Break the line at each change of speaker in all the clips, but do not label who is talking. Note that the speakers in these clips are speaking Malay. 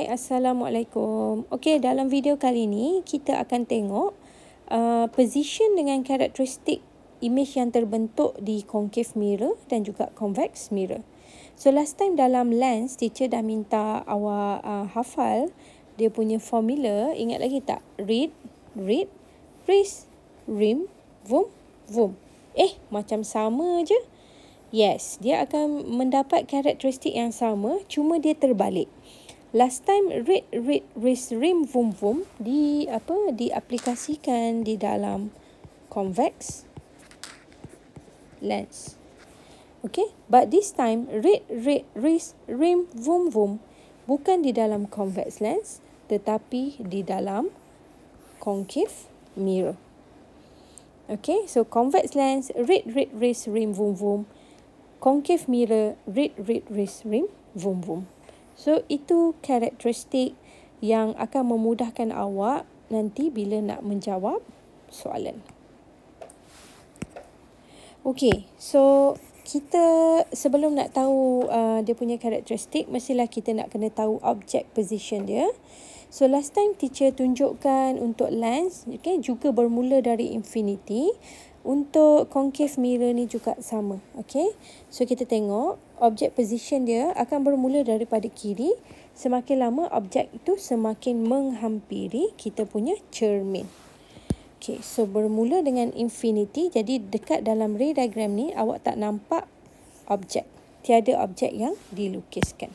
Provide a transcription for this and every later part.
Hai, Assalamualaikum. Okey, dalam video kali ini kita akan tengok uh, position dengan karakteristik image yang terbentuk di concave mirror dan juga convex mirror. So, last time dalam lens, teacher dah minta awak uh, hafal dia punya formula. Ingat lagi tak? Read, read, wrist, rim, voom, voom. Eh, macam sama je. Yes, dia akan mendapat karakteristik yang sama, cuma dia terbalik last time red red wrist rim vum vum di apa diaplikasikan di dalam convex lens. Okay, but this time red red wrist rim vum vum bukan di dalam convex lens tetapi di dalam concave mirror. Okay, so convex lens, red red wrist rim vum vum, concave mirror, red red wrist rim vum vum. So itu karakteristik yang akan memudahkan awak nanti bila nak menjawab soalan. Okay, so kita sebelum nak tahu uh, dia punya karakteristik, mestilah kita nak kena tahu objek position dia. So last time teacher tunjukkan untuk lens, okay, juga bermula dari infinity. Untuk concave mirror ni juga sama, okay. So kita tengok objek position dia akan bermula daripada kiri. Semakin lama objek itu semakin menghampiri kita punya cermin. Okay, so bermula dengan infinity. Jadi dekat dalam ray diagram ni awak tak nampak objek. Tiada objek yang dilukiskan.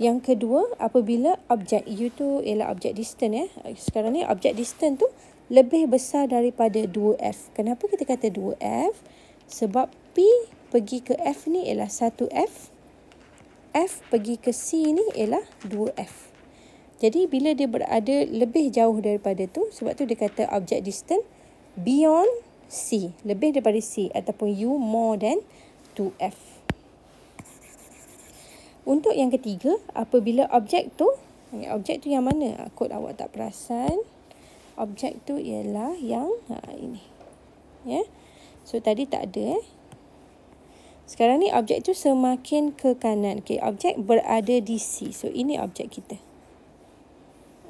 Yang kedua, apabila objek U tu ialah objek distant ya. Sekarang ni objek distant tu lebih besar daripada 2F. Kenapa kita kata 2F? Sebab P pergi ke F ni ialah 1F. F pergi ke C ni ialah 2F. Jadi bila dia berada lebih jauh daripada tu, sebab tu dia kata object distance beyond C. Lebih daripada C ataupun U more than 2F. Untuk yang ketiga, apabila objek tu, objek tu yang mana? Ah, Kod awak tak perasan. Objek tu ialah yang ha, ini. Ya. Yeah. So tadi tak ada eh. Sekarang ni objek tu semakin ke kanan. Okay, objek berada di C. So, ini objek kita.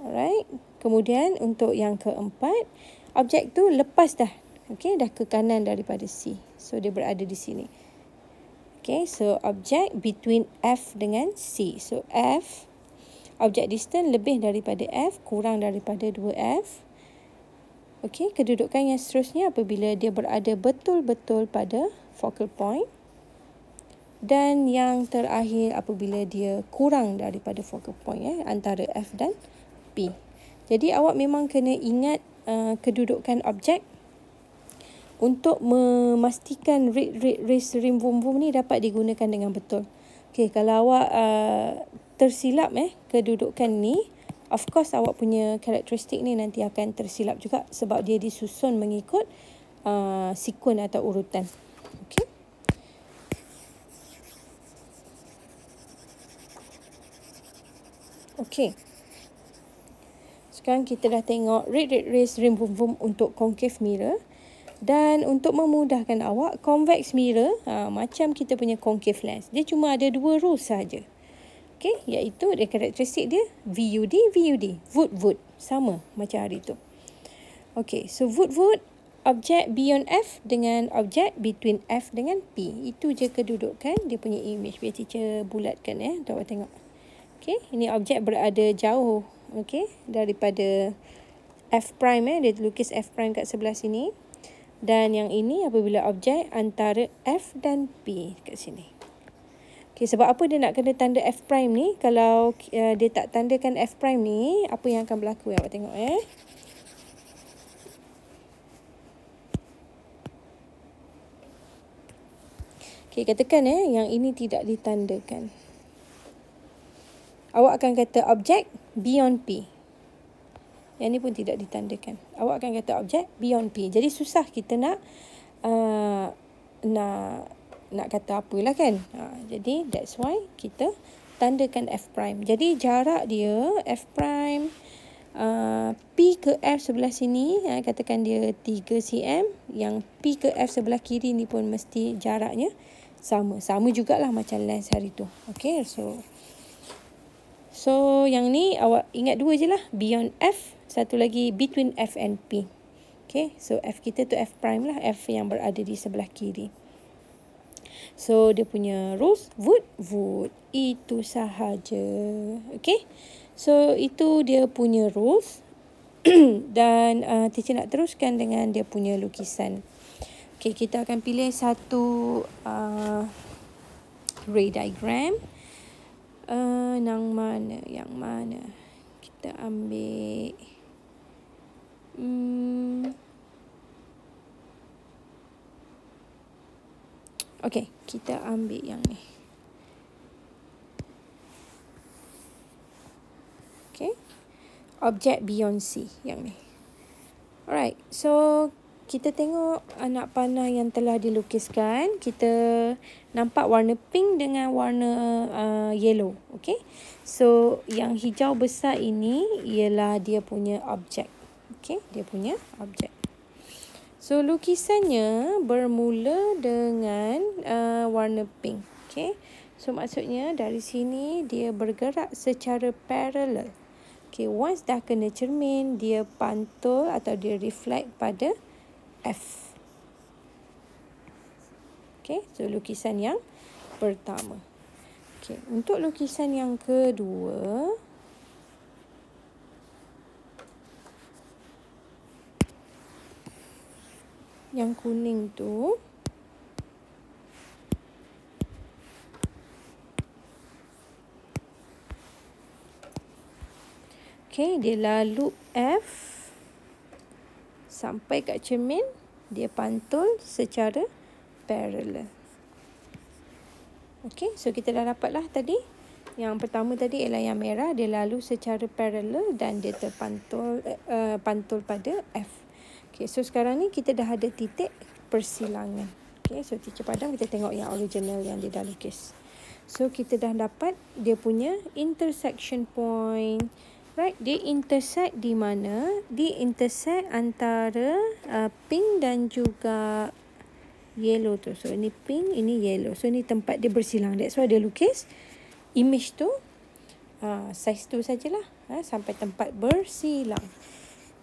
Alright. Kemudian, untuk yang keempat, objek tu lepas dah. Okay, dah ke kanan daripada C. So, dia berada di sini. Okay, so objek between F dengan C. So, F, objek distance lebih daripada F, kurang daripada 2F. Okey, kedudukan yang seterusnya apabila dia berada betul-betul pada focal point. Dan yang terakhir apabila dia kurang daripada focal point eh, antara F dan P. Jadi awak memang kena ingat uh, kedudukan objek untuk memastikan rate rate race rim vum vum ni dapat digunakan dengan betul. Okay, kalau awak uh, tersilap eh kedudukan ni, of course awak punya karakteristik ni nanti akan tersilap juga sebab dia disusun mengikut uh, sekuen atau urutan. Okay. Okey. Sekarang kita dah tengok red red race rim boom boom untuk concave mirror. Dan untuk memudahkan awak, convex mirror ha, macam kita punya concave lens. Dia cuma ada dua rule saja. Okey, iaitu dia karakteristik dia VUD, VUD, wood wood Sama macam hari tu. Okey, so wood wood objek beyond F dengan objek between F dengan P. Itu je kedudukan dia punya image. Biar teacher bulatkan eh, untuk awak tengok. Okey, ini objek berada jauh okey daripada F prime eh dia lukis F prime kat sebelah sini. Dan yang ini apabila objek antara F dan P kat sini. Okey, sebab apa dia nak kena tanda F prime ni? Kalau uh, dia tak tandakan F prime ni, apa yang akan berlaku? Awak tengok eh. Okey, katakan eh yang ini tidak ditandakan. Awak akan kata objek beyond P. Yang ni pun tidak ditandakan. Awak akan kata objek beyond P. Jadi susah kita nak uh, nak nak kata apalah kan. Ha, jadi that's why kita tandakan F prime. Jadi jarak dia F prime uh, P ke F sebelah sini. Ya, katakan dia 3 cm. Yang P ke F sebelah kiri ni pun mesti jaraknya sama. Sama jugalah macam lens hari tu. Okay so... So yang ni awak ingat dua je lah Beyond F Satu lagi between F and P Okay so F kita tu F prime lah F yang berada di sebelah kiri So dia punya rules Wood Wood Itu sahaja Okay So itu dia punya rules Dan uh, teacher nak teruskan dengan dia punya lukisan Okay kita akan pilih satu uh, Ray diagram Okay uh, eh, yang mana yang mana kita ambil hmm okay, kita ambil yang ni okay, objek Beyonce yang ni alright so kita tengok anak panah yang telah dilukiskan. Kita nampak warna pink dengan warna uh, yellow. Okay. So, yang hijau besar ini ialah dia punya objek. Okay. Dia punya objek. So, lukisannya bermula dengan uh, warna pink. Okay. So, maksudnya dari sini dia bergerak secara paralel Okay, once dah kena cermin, dia pantul atau dia reflect pada F. Okey, so lukisan yang pertama. Okey, untuk lukisan yang kedua yang kuning tu Okey, dia lalu F sampai kat cermin, dia pantul secara parallel. Okay, so kita dah dapatlah tadi. Yang pertama tadi ialah yang merah, dia lalu secara parallel dan dia terpantul uh, pantul pada F. Okay, so sekarang ni kita dah ada titik persilangan. Okay, so teacher padam kita tengok yang original yang dia dah lukis. So kita dah dapat dia punya intersection point, Right, dia intersect di mana? Di intersect antara uh, pink dan juga yellow tu. So, ini pink, ini yellow. So, ni tempat dia bersilang. That's why dia lukis image tu, uh, size tu sajalah. Uh, sampai tempat bersilang.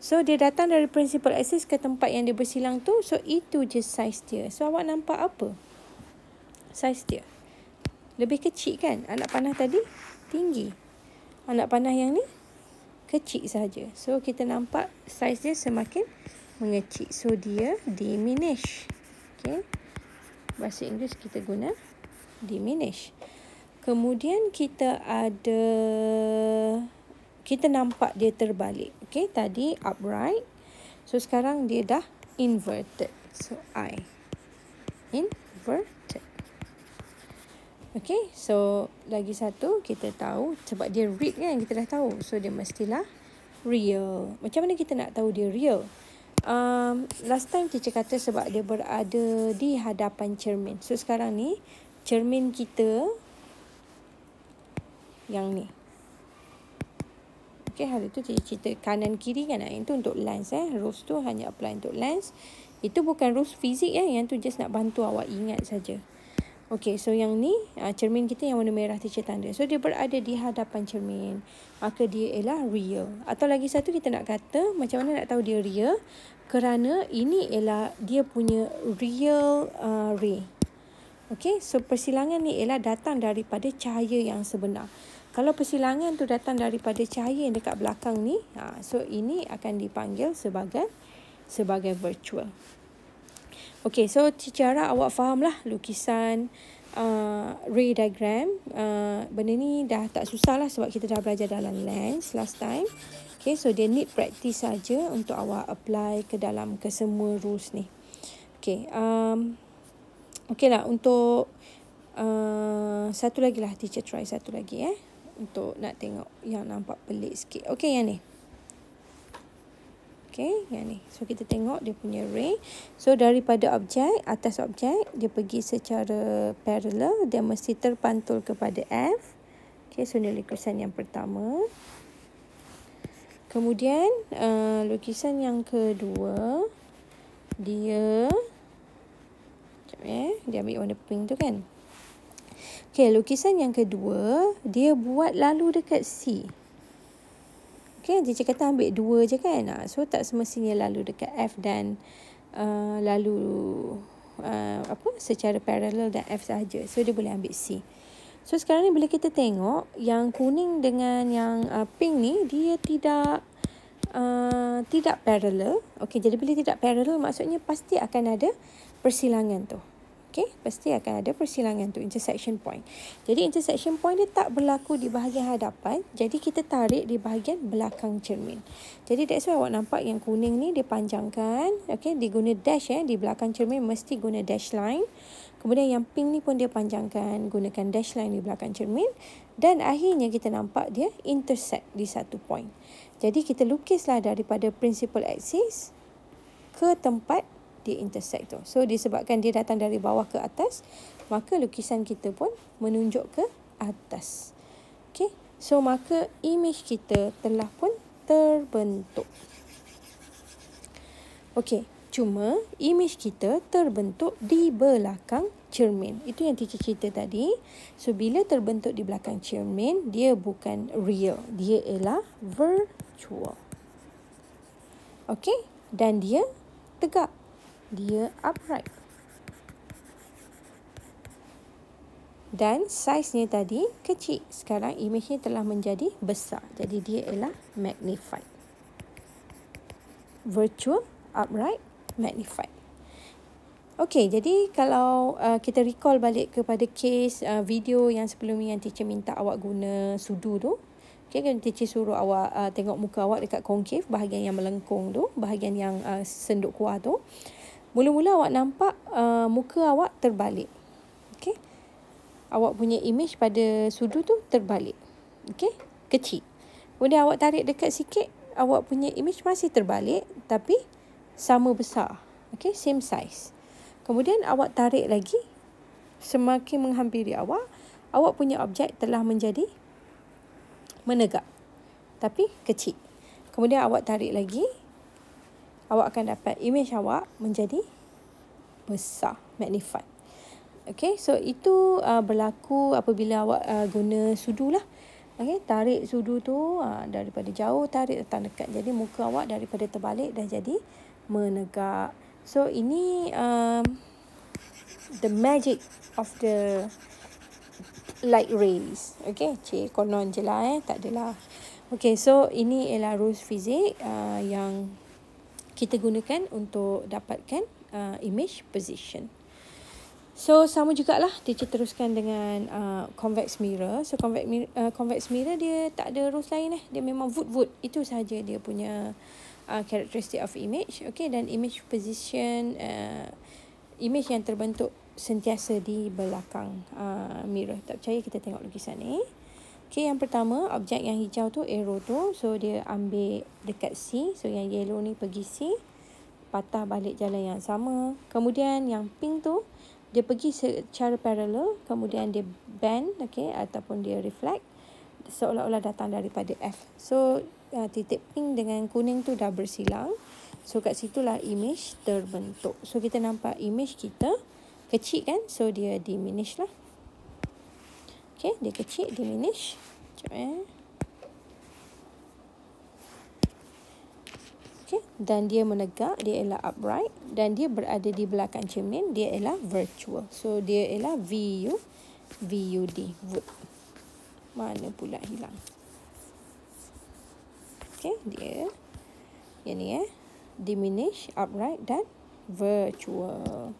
So, dia datang dari principal axis ke tempat yang dia bersilang tu. So, itu je size dia. So, awak nampak apa? Size dia. Lebih kecil kan? Anak panah tadi tinggi. Anak panah yang ni kecil saja. So kita nampak saiz dia semakin mengecil. So dia diminish. Okay. Bahasa Inggeris kita guna diminish. Kemudian kita ada kita nampak dia terbalik. Okay. Tadi upright. So sekarang dia dah inverted. So I invert. Okay, so lagi satu kita tahu sebab dia read kan kita dah tahu. So dia mestilah real. Macam mana kita nak tahu dia real? Um, last time teacher kata sebab dia berada di hadapan cermin. So sekarang ni cermin kita yang ni. Okay, hari tu teacher cerita kanan kiri kan. Yang tu untuk lens eh. Rose tu hanya apply untuk lens. Itu bukan rose fizik eh. Yang tu just nak bantu awak ingat saja. Okey, so yang ni uh, cermin kita yang warna merah teacher tanda. So, dia berada di hadapan cermin. Maka dia ialah real. Atau lagi satu kita nak kata macam mana nak tahu dia real. Kerana ini ialah dia punya real uh, ray. Okey, so persilangan ni ialah datang daripada cahaya yang sebenar. Kalau persilangan tu datang daripada cahaya yang dekat belakang ni, uh, so ini akan dipanggil sebagai sebagai virtual. Okay, so secara awak faham lah lukisan uh, ray diagram. Uh, benda ni dah tak susah lah sebab kita dah belajar dalam lens last time. Okay, so dia need practice saja untuk awak apply ke dalam kesemua rules ni. Okay, um, okay lah untuk uh, satu lagi lah teacher try satu lagi eh. Untuk nak tengok yang nampak pelik sikit. Okay, yang ni. Okay, yang ni. So, kita tengok dia punya ray. So, daripada objek, atas objek, dia pergi secara parallel. Dia mesti terpantul kepada F. Okay, so ni lukisan yang pertama. Kemudian, uh, lukisan yang kedua. Dia... Sekejap eh. Dia ambil warna pink tu kan. Okay, lukisan yang kedua. Dia buat lalu dekat C kan teacher kata ambil dua je kan ah, so tak semestinya lalu dekat F dan uh, lalu uh, apa secara parallel dan F saja, so dia boleh ambil C so sekarang ni bila kita tengok yang kuning dengan yang uh, pink ni dia tidak Uh, tidak parallel okay, Jadi bila tidak parallel maksudnya pasti akan ada persilangan tu okay, pasti akan ada persilangan tu intersection point. Jadi intersection point dia tak berlaku di bahagian hadapan, jadi kita tarik di bahagian belakang cermin. Jadi that's why awak nampak yang kuning ni dia panjangkan, okay, guna dash ya eh, di belakang cermin mesti guna dash line. Kemudian yang pink ni pun dia panjangkan gunakan dash line di belakang cermin dan akhirnya kita nampak dia intersect di satu point. Jadi kita lukislah daripada principal axis ke tempat dia intersect tu. So disebabkan dia datang dari bawah ke atas, maka lukisan kita pun menunjuk ke atas. Okay. So maka image kita telah pun terbentuk. Okay. Cuma image kita terbentuk di belakang cermin. Itu yang teacher cerita tadi. So bila terbentuk di belakang cermin, dia bukan real. Dia ialah virtual. Okay. Dan dia tegak dia upright. Dan saiznya tadi kecil. Sekarang imejnya telah menjadi besar. Jadi dia ialah magnified. Virtual, upright, magnified. Okey, jadi kalau uh, kita recall balik kepada case uh, video yang sebelum ni yang teacher minta awak guna sudu tu. Okey, kan teacher suruh awak uh, tengok muka awak dekat concave bahagian yang melengkung tu, bahagian yang uh, senduk kuah tu. Mula-mula awak nampak uh, muka awak terbalik. Okey. Awak punya image pada sudu tu terbalik. Okey. Kecil. Kemudian awak tarik dekat sikit. Awak punya image masih terbalik. Tapi sama besar. Okey. Same size. Kemudian awak tarik lagi. Semakin menghampiri awak. Awak punya objek telah menjadi menegak. Tapi kecil. Kemudian awak tarik lagi awak akan dapat image awak menjadi besar, magnified. Okay, so itu uh, berlaku apabila awak uh, guna sudu lah. Okay, tarik sudu tu uh, daripada jauh, tarik datang dekat. Jadi, muka awak daripada terbalik dah jadi menegak. So, ini um, the magic of the light rays. Okay, cik konon je lah eh, tak adalah. Okay, so ini ialah rules fizik uh, yang kita gunakan untuk dapatkan uh, image position. So sama jugalah teacher teruskan dengan uh, convex mirror. So convex mirror, uh, convex mirror dia tak ada rules lain eh. Dia memang wood-wood. Itu saja dia punya uh, characteristic of image. Okay dan image position, uh, image yang terbentuk sentiasa di belakang uh, mirror. Tak percaya kita tengok lukisan ni. Eh? Okay, yang pertama, objek yang hijau tu, arrow tu. So, dia ambil dekat C. So, yang yellow ni pergi C. Patah balik jalan yang sama. Kemudian, yang pink tu, dia pergi secara parallel. Kemudian, dia bend, okay, ataupun dia reflect. Seolah-olah datang daripada F. So, uh, titik pink dengan kuning tu dah bersilang. So, kat situ lah image terbentuk. So, kita nampak image kita kecil kan? So, dia diminish lah. Okay, dia kecil, diminish. Sekejap eh. Okay, dan dia menegak, dia ialah upright. Dan dia berada di belakang cermin, dia ialah virtual. So, dia ialah VU, VUD, wood. Mana pula hilang. Okay, dia. Yang ni eh. Diminish, upright dan virtual.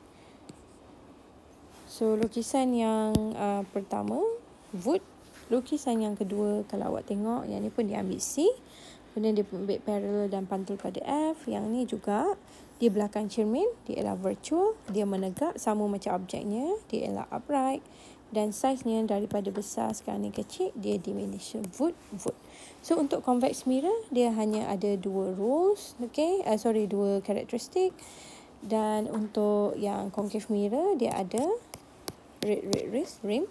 So, lukisan yang uh, pertama... Wood. Lukisan yang kedua kalau awak tengok yang ni pun dia ambil C. Kemudian dia ambil parallel dan pantul pada F. Yang ni juga di belakang cermin dia ialah virtual. Dia menegak sama macam objeknya. Dia ialah upright. Dan saiznya daripada besar sekarang ni kecil dia diminished wood wood. So untuk convex mirror dia hanya ada dua rules. Okay. Uh, sorry dua karakteristik. Dan untuk yang concave mirror dia ada red red rim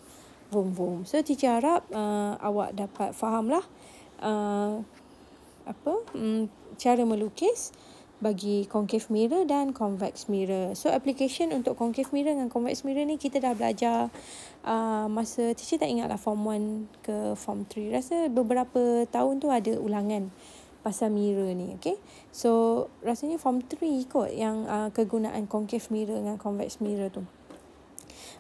vroom vroom. So teacher harap uh, awak dapat fahamlah uh, apa um, cara melukis bagi concave mirror dan convex mirror. So application untuk concave mirror dengan convex mirror ni kita dah belajar uh, masa teacher tak ingat lah form 1 ke form 3. Rasa beberapa tahun tu ada ulangan pasal mirror ni, okay? So, rasanya form 3 kot yang uh, kegunaan concave mirror dengan convex mirror tu.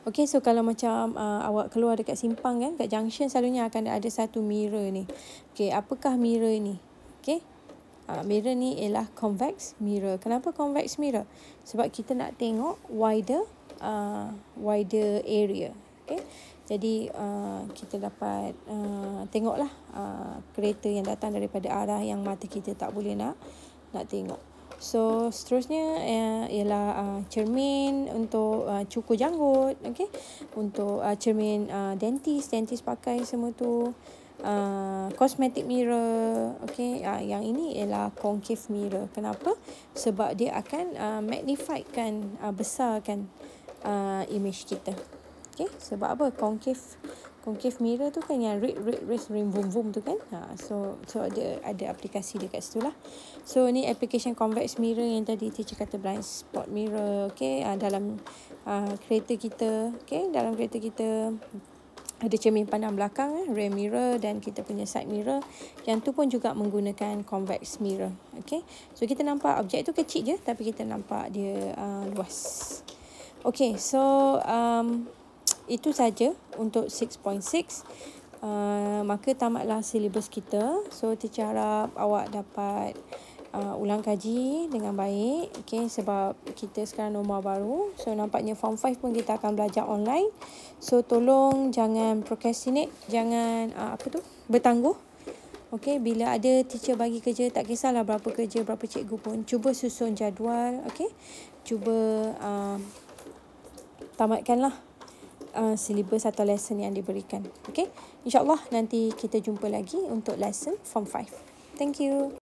Okay, so kalau macam uh, awak keluar dekat simpang kan, dekat junction selalunya akan ada satu mirror ni. Okay, apakah mirror ni? Okay, uh, mirror ni ialah convex mirror. Kenapa convex mirror? Sebab kita nak tengok wider uh, wider area. Okay, jadi uh, kita dapat uh, tengoklah uh, kereta yang datang daripada arah yang mata kita tak boleh nak nak tengok. So seterusnya uh, ialah uh, cermin untuk uh, ah, cukur janggut, okey. Untuk uh, cermin uh, dentist, dentist pakai semua tu. Uh, cosmetic mirror okay. uh, yang ini ialah concave mirror kenapa? sebab dia akan uh, magnifikan uh, besarkan uh, image kita okay. sebab apa? concave concave mirror tu kan yang red red red ring boom boom tu kan ha, so so ada ada aplikasi dekat situ lah so ni application convex mirror yang tadi teacher kata blind spot mirror okay ha, dalam ha, kereta kita okay dalam kereta kita ada cermin pandang belakang eh, rear mirror dan kita punya side mirror yang tu pun juga menggunakan convex mirror okay so kita nampak objek tu kecil je tapi kita nampak dia uh, luas Okay, so um, itu saja untuk 6.6 uh, maka tamatlah silibus kita so teacher harap awak dapat uh, ulang kaji dengan baik okay, sebab kita sekarang nombor baru so nampaknya form 5 pun kita akan belajar online so tolong jangan procrastinate jangan uh, apa tu bertangguh Okey, bila ada teacher bagi kerja, tak kisahlah berapa kerja, berapa cikgu pun. Cuba susun jadual, okey. Cuba uh, tamatkanlah uh, syllabus atau lesson yang diberikan. Okay? InsyaAllah nanti kita jumpa lagi untuk lesson form 5. Thank you.